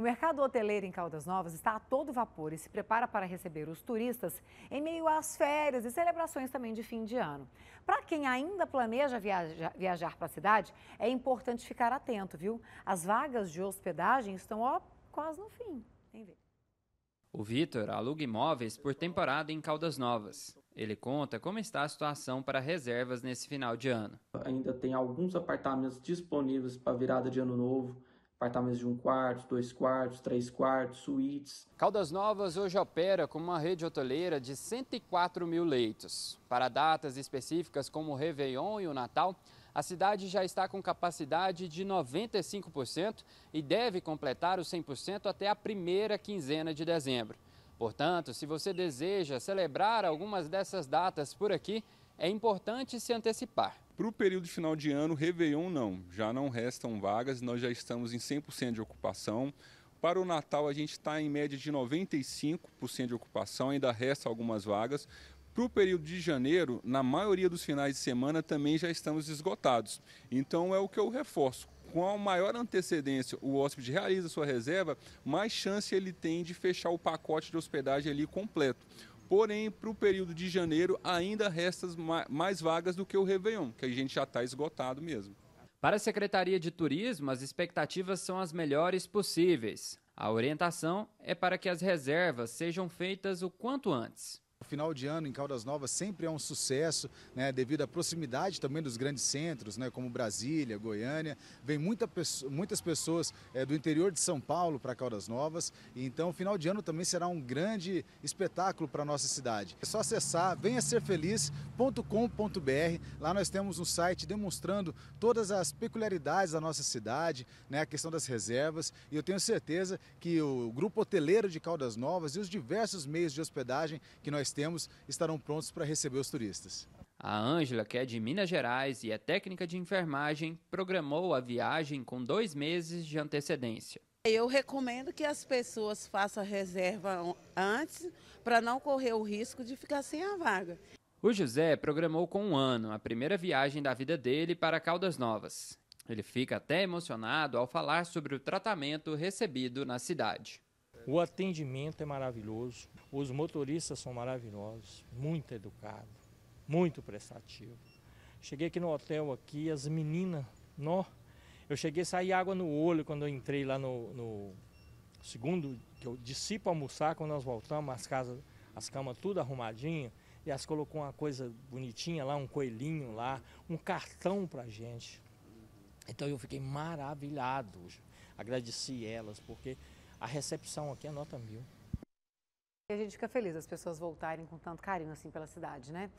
O mercado hoteleiro em Caldas Novas está a todo vapor e se prepara para receber os turistas em meio às férias e celebrações também de fim de ano. Para quem ainda planeja viajar, viajar para a cidade, é importante ficar atento, viu? As vagas de hospedagem estão ó, quase no fim. ver. O Vitor aluga imóveis por temporada em Caldas Novas. Ele conta como está a situação para reservas nesse final de ano. Ainda tem alguns apartamentos disponíveis para virada de ano novo apartamentos de um quarto, dois quartos, três quartos, suítes. Caldas Novas hoje opera com uma rede hoteleira de 104 mil leitos. Para datas específicas como o Réveillon e o Natal, a cidade já está com capacidade de 95% e deve completar os 100% até a primeira quinzena de dezembro. Portanto, se você deseja celebrar algumas dessas datas por aqui, é importante se antecipar. Para o período final de ano, Réveillon não, já não restam vagas, nós já estamos em 100% de ocupação. Para o Natal, a gente está em média de 95% de ocupação, ainda resta algumas vagas. Para o período de janeiro, na maioria dos finais de semana, também já estamos esgotados. Então, é o que eu reforço com a maior antecedência o hóspede realiza sua reserva, mais chance ele tem de fechar o pacote de hospedagem ali completo. Porém, para o período de janeiro, ainda restam mais vagas do que o Réveillon, que a gente já está esgotado mesmo. Para a Secretaria de Turismo, as expectativas são as melhores possíveis. A orientação é para que as reservas sejam feitas o quanto antes. O final de ano em Caldas Novas sempre é um sucesso, né, devido à proximidade também dos grandes centros, né, como Brasília, Goiânia. Vem muita, muitas pessoas é, do interior de São Paulo para Caldas Novas. Então, o final de ano também será um grande espetáculo para a nossa cidade. É só acessar venhaserfeliz.com.br. Lá nós temos um site demonstrando todas as peculiaridades da nossa cidade, né, a questão das reservas. E eu tenho certeza que o grupo hoteleiro de Caldas Novas e os diversos meios de hospedagem que nós temos estarão prontos para receber os turistas. A Ângela, que é de Minas Gerais e é técnica de enfermagem, programou a viagem com dois meses de antecedência. Eu recomendo que as pessoas façam reserva antes para não correr o risco de ficar sem a vaga. O José programou com um ano a primeira viagem da vida dele para Caldas Novas. Ele fica até emocionado ao falar sobre o tratamento recebido na cidade. O atendimento é maravilhoso, os motoristas são maravilhosos, muito educado, muito prestativo. Cheguei aqui no hotel aqui, as meninas, nó, eu cheguei a sair água no olho quando eu entrei lá no, no segundo, que eu dissipo almoçar, quando nós voltamos, as casas, as camas tudo arrumadinha, e elas colocou uma coisa bonitinha lá, um coelhinho lá, um cartão pra gente. Então eu fiquei maravilhado. Agradeci elas, porque a recepção aqui é nota mil. E a gente fica feliz as pessoas voltarem com tanto carinho assim pela cidade, né?